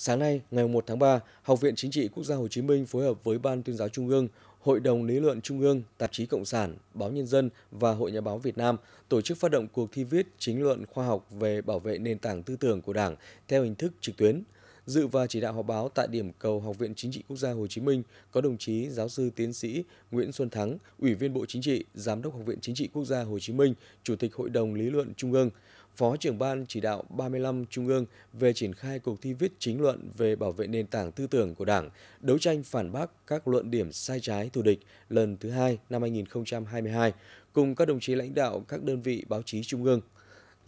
Sáng nay, ngày 1 tháng 3, Học viện Chính trị Quốc gia Hồ Chí Minh phối hợp với Ban tuyên giáo Trung ương, Hội đồng lý luận Trung ương, Tạp chí Cộng sản, Báo Nhân dân và Hội Nhà báo Việt Nam tổ chức phát động cuộc thi viết chính luận khoa học về bảo vệ nền tảng tư tưởng của Đảng theo hình thức trực tuyến – Dự và chỉ đạo họp báo tại điểm cầu Học viện Chính trị Quốc gia Hồ Chí Minh có đồng chí giáo sư tiến sĩ Nguyễn Xuân Thắng, Ủy viên Bộ Chính trị, Giám đốc Học viện Chính trị Quốc gia Hồ Chí Minh, Chủ tịch Hội đồng Lý luận Trung ương, Phó trưởng ban chỉ đạo 35 Trung ương về triển khai cuộc thi viết chính luận về bảo vệ nền tảng tư tưởng của Đảng, đấu tranh phản bác các luận điểm sai trái thù địch lần thứ hai năm 2022 cùng các đồng chí lãnh đạo các đơn vị báo chí Trung ương.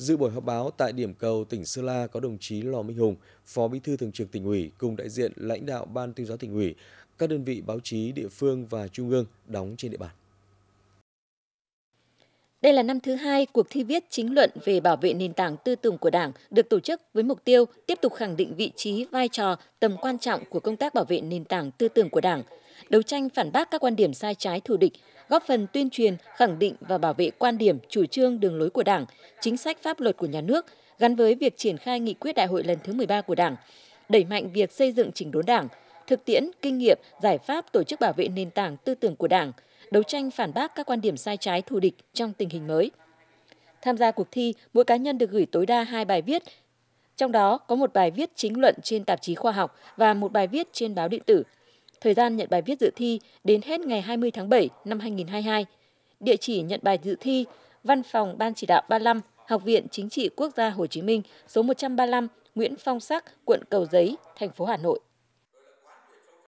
Dự buổi họp báo tại điểm cầu tỉnh Sơn La có đồng chí Lò Minh Hùng, Phó Bí thư Thường trực tỉnh ủy cùng đại diện lãnh đạo Ban tuyên giáo tỉnh ủy, các đơn vị báo chí địa phương và trung ương đóng trên địa bàn. Đây là năm thứ hai cuộc thi viết chính luận về bảo vệ nền tảng tư tưởng của Đảng được tổ chức với mục tiêu tiếp tục khẳng định vị trí, vai trò, tầm quan trọng của công tác bảo vệ nền tảng tư tưởng của Đảng, đấu tranh phản bác các quan điểm sai trái thù địch, góp phần tuyên truyền, khẳng định và bảo vệ quan điểm, chủ trương, đường lối của Đảng, chính sách pháp luật của nhà nước gắn với việc triển khai nghị quyết đại hội lần thứ 13 của Đảng, đẩy mạnh việc xây dựng chỉnh đốn Đảng, thực tiễn, kinh nghiệm, giải pháp tổ chức bảo vệ nền tảng tư tưởng của Đảng, đấu tranh phản bác các quan điểm sai trái thù địch trong tình hình mới. Tham gia cuộc thi, mỗi cá nhân được gửi tối đa hai bài viết, trong đó có một bài viết chính luận trên tạp chí khoa học và một bài viết trên báo điện tử. Thời gian nhận bài viết dự thi đến hết ngày 20 tháng 7 năm 2022. Địa chỉ nhận bài dự thi: Văn phòng Ban chỉ đạo 35, Học viện Chính trị Quốc gia Hồ Chí Minh, số 135, Nguyễn Phong Sắc, quận Cầu Giấy, thành phố Hà Nội.